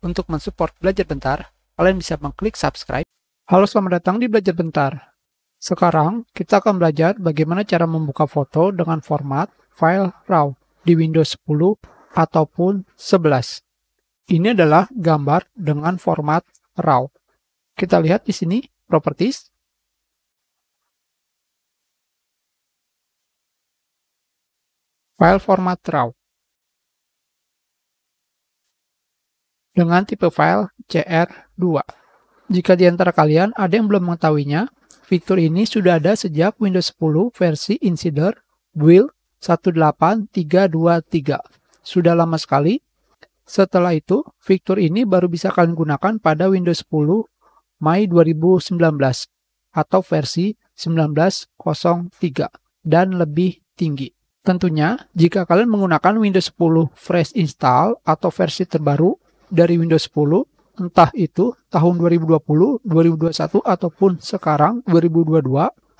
Untuk mensupport Belajar Bentar, kalian bisa mengklik subscribe. Halo, selamat datang di Belajar Bentar. Sekarang, kita akan belajar bagaimana cara membuka foto dengan format file RAW di Windows 10 ataupun 11. Ini adalah gambar dengan format RAW. Kita lihat di sini, Properties, File Format RAW. dengan tipe file CR2. Jika di antara kalian ada yang belum mengetahuinya, fitur ini sudah ada sejak Windows 10 versi Insider Build 18323. Sudah lama sekali. Setelah itu, fitur ini baru bisa kalian gunakan pada Windows 10 Mei 2019 atau versi 1903 dan lebih tinggi. Tentunya, jika kalian menggunakan Windows 10 Fresh Install atau versi terbaru, dari Windows 10 entah itu tahun 2020, 2021 ataupun sekarang 2022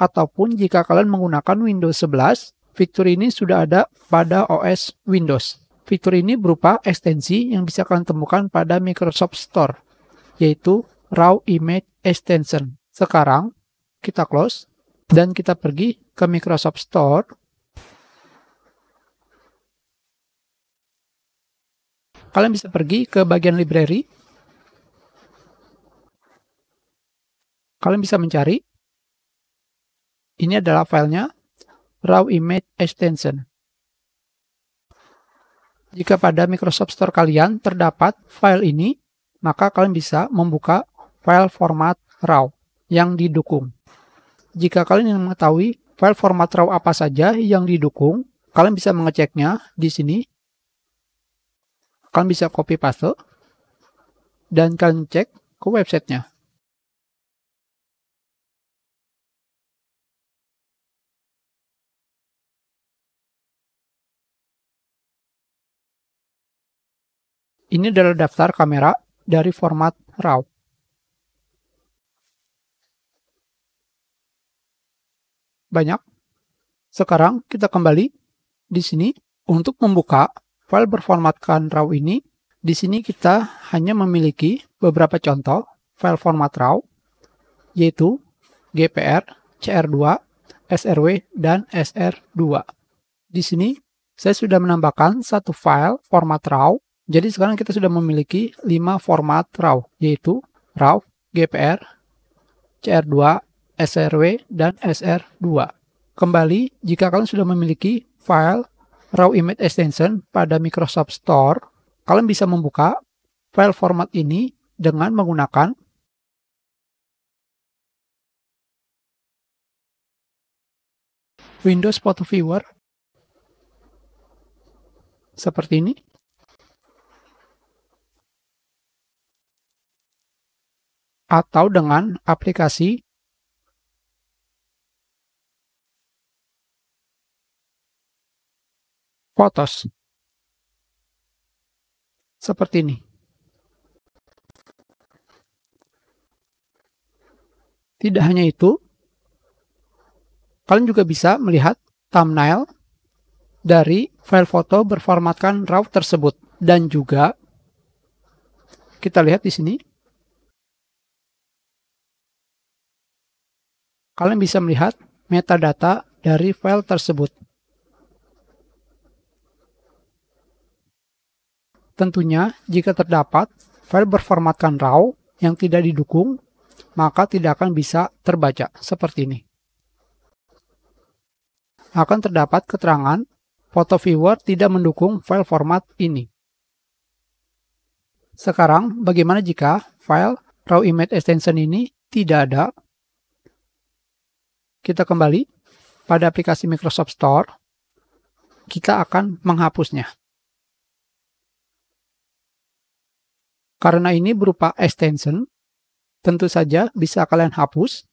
ataupun jika kalian menggunakan Windows 11, fitur ini sudah ada pada OS Windows. Fitur ini berupa ekstensi yang bisa kalian temukan pada Microsoft Store, yaitu Raw Image Extension. Sekarang, kita close, dan kita pergi ke Microsoft Store, Kalian bisa pergi ke bagian library. Kalian bisa mencari. Ini adalah filenya raw image extension. Jika pada Microsoft Store kalian terdapat file ini, maka kalian bisa membuka file format RAW yang didukung. Jika kalian ingin mengetahui file format RAW apa saja yang didukung, kalian bisa mengeceknya di sini kalian bisa copy paste dan kalian cek ke websitenya. Ini adalah daftar kamera dari format RAW. Banyak. Sekarang kita kembali di sini untuk membuka File berformatkan RAW ini, di sini kita hanya memiliki beberapa contoh file format RAW, yaitu GPR, CR2, SRW, dan SR2. Di sini, saya sudah menambahkan satu file format RAW, jadi sekarang kita sudah memiliki 5 format RAW, yaitu RAW, GPR, CR2, SRW, dan SR2. Kembali, jika kalian sudah memiliki file raw image extension pada Microsoft Store, kalian bisa membuka file format ini dengan menggunakan Windows Photo Viewer seperti ini. Atau dengan aplikasi potos. Seperti ini. Tidak hanya itu, kalian juga bisa melihat thumbnail dari file foto berformatkan RAW tersebut. Dan juga, kita lihat di sini, kalian bisa melihat metadata dari file tersebut. Tentunya, jika terdapat file berformatkan RAW yang tidak didukung, maka tidak akan bisa terbaca seperti ini. Akan terdapat keterangan, foto viewer tidak mendukung file format ini. Sekarang, bagaimana jika file RAW image extension ini tidak ada? Kita kembali pada aplikasi Microsoft Store. Kita akan menghapusnya. Karena ini berupa extension, tentu saja bisa kalian hapus.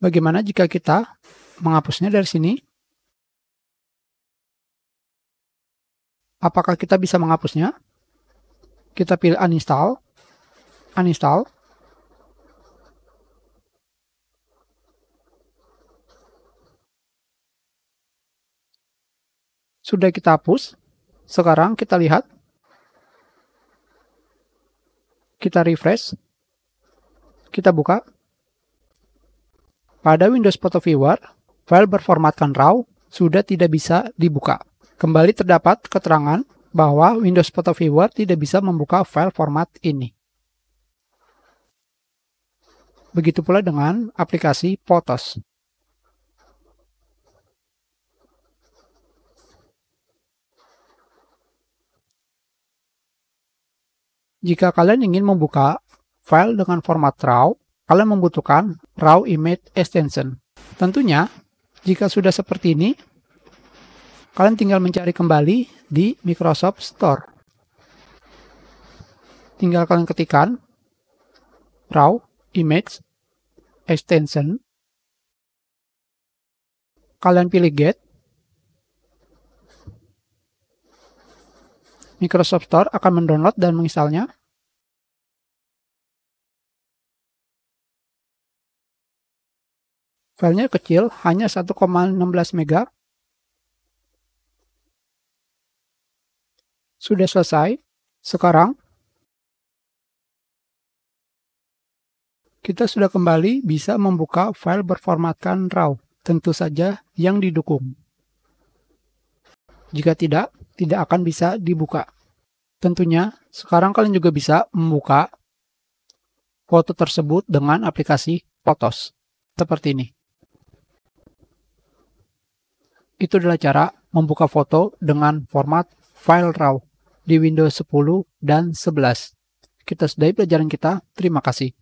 Bagaimana jika kita menghapusnya dari sini? Apakah kita bisa menghapusnya? Kita pilih uninstall, uninstall, Sudah kita hapus. Sekarang kita lihat. Kita refresh. Kita buka. Pada Windows Photo Viewer, file berformatkan RAW sudah tidak bisa dibuka. Kembali terdapat keterangan bahwa Windows Photo Viewer tidak bisa membuka file format ini. Begitu pula dengan aplikasi Photos. Jika kalian ingin membuka file dengan format RAW, kalian membutuhkan RAW Image Extension. Tentunya, jika sudah seperti ini, kalian tinggal mencari kembali di Microsoft Store. Tinggal kalian ketikkan RAW Image Extension. Kalian pilih Get Microsoft Store akan mendownload dan menginstalnya. Filenya kecil, hanya 1,16 MB. Sudah selesai. Sekarang kita sudah kembali bisa membuka file berformatkan RAW, tentu saja yang didukung. Jika tidak, tidak akan bisa dibuka. Tentunya, sekarang kalian juga bisa membuka foto tersebut dengan aplikasi Photos. Seperti ini. Itu adalah cara membuka foto dengan format file RAW di Windows 10 dan 11. Kita sudahi pelajaran kita. Terima kasih.